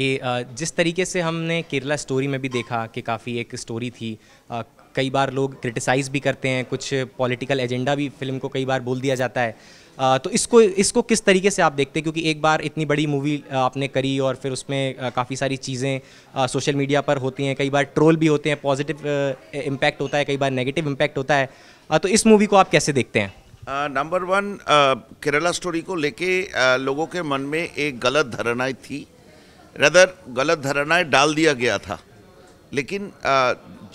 कि जिस तरीके से हमने केरला स्टोरी में भी देखा कि काफ़ी एक स्टोरी थी कई बार लोग क्रिटिसाइज़ भी करते हैं कुछ पॉलिटिकल एजेंडा भी फिल्म को कई बार बोल दिया जाता है तो इसको इसको किस तरीके से आप देखते हैं क्योंकि एक बार इतनी बड़ी मूवी आपने करी और फिर उसमें काफ़ी सारी चीज़ें सोशल मीडिया पर होती हैं कई बार ट्रोल भी होते हैं पॉजिटिव इम्पैक्ट होता है कई बार नेगेटिव इम्पैक्ट होता है तो इस मूवी को आप कैसे देखते हैं नंबर वन केरला स्टोरी को लेके लोगों के मन में एक गलत धारणाएँ थी रदर गलत धारणाएं डाल दिया गया था लेकिन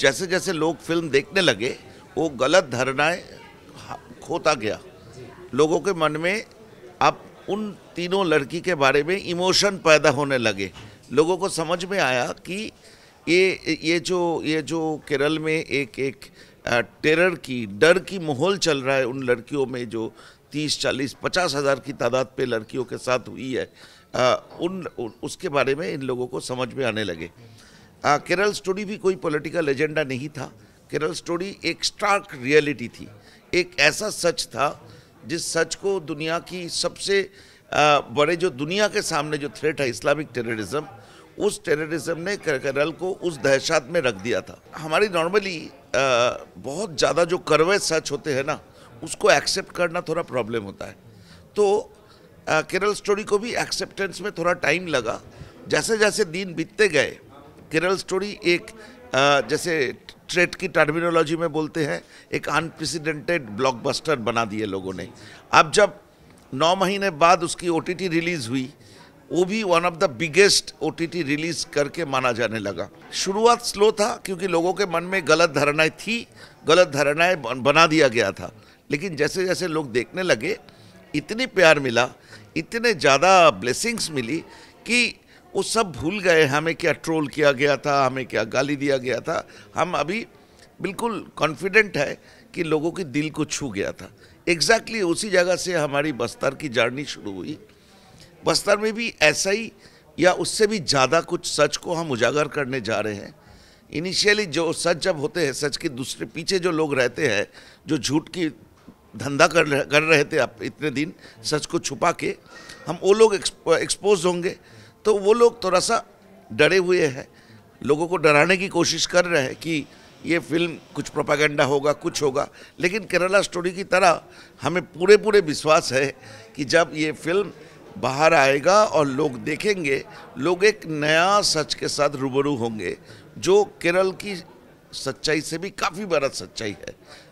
जैसे जैसे लोग फिल्म देखने लगे वो गलत धारणाएं खोता गया लोगों के मन में अब उन तीनों लड़की के बारे में इमोशन पैदा होने लगे लोगों को समझ में आया कि ये ये जो ये जो केरल में एक एक टेरर की डर की माहौल चल रहा है उन लड़कियों में जो तीस चालीस पचास हज़ार की तादाद पे लड़कियों के साथ हुई है आ, उन उसके बारे में इन लोगों को समझ में आने लगे आ, केरल स्टोरी भी कोई पॉलिटिकल एजेंडा नहीं था केरल स्टोरी एक स्टार्क रियलिटी थी एक ऐसा सच था जिस सच को दुनिया की सबसे आ, बड़े जो दुनिया के सामने जो थ्रेट है इस्लामिक टेररिज्म उस टेररिज्म ने केरल को उस दहशत में रख दिया था हमारी नॉर्मली बहुत ज़्यादा जो करवे सच होते हैं ना उसको एक्सेप्ट करना थोड़ा प्रॉब्लम होता है तो केरल स्टोरी को भी एक्सेप्टेंस में थोड़ा टाइम लगा जैसे जैसे दिन बीतते गए केरल स्टोरी एक जैसे ट्रेड की टर्मिनोलॉजी में बोलते हैं एक अनप्रेसिडेंटेड ब्लॉकबस्टर बना दिए लोगों ने अब जब नौ महीने बाद उसकी ओ रिलीज़ हुई वो भी वन ऑफ द बिगेस्ट ओ रिलीज़ करके माना जाने लगा शुरुआत स्लो था क्योंकि लोगों के मन में गलत धारणाएं थी गलत धारणाएं बना दिया गया था लेकिन जैसे जैसे लोग देखने लगे इतनी प्यार मिला इतने ज़्यादा ब्लेसिंग्स मिली कि वो सब भूल गए हमें क्या ट्रोल किया गया था हमें क्या गाली दिया गया था हम अभी बिल्कुल कॉन्फिडेंट है कि लोगों के दिल को छू गया था एग्जैक्टली exactly उसी जगह से हमारी बस्तर की जर्नी शुरू हुई बस्तर में भी ऐसा ही या उससे भी ज़्यादा कुछ सच को हम उजागर करने जा रहे हैं इनिशियली जो सच जब होते हैं सच के दूसरे पीछे जो लोग रहते हैं जो झूठ की धंधा कर कर रहे थे आप इतने दिन सच को छुपा के हम वो लोग एक्सपोज होंगे तो वो लोग थोड़ा सा डरे हुए हैं लोगों को डराने की कोशिश कर रहे हैं कि ये फिल्म कुछ प्रोपागेंडा होगा कुछ होगा लेकिन केरला स्टोरी की तरह हमें पूरे पूरे विश्वास है कि जब ये फिल्म बाहर आएगा और लोग देखेंगे लोग एक नया सच के साथ रूबरू होंगे जो केरल की सच्चाई से भी काफ़ी बड़ा सच्चाई है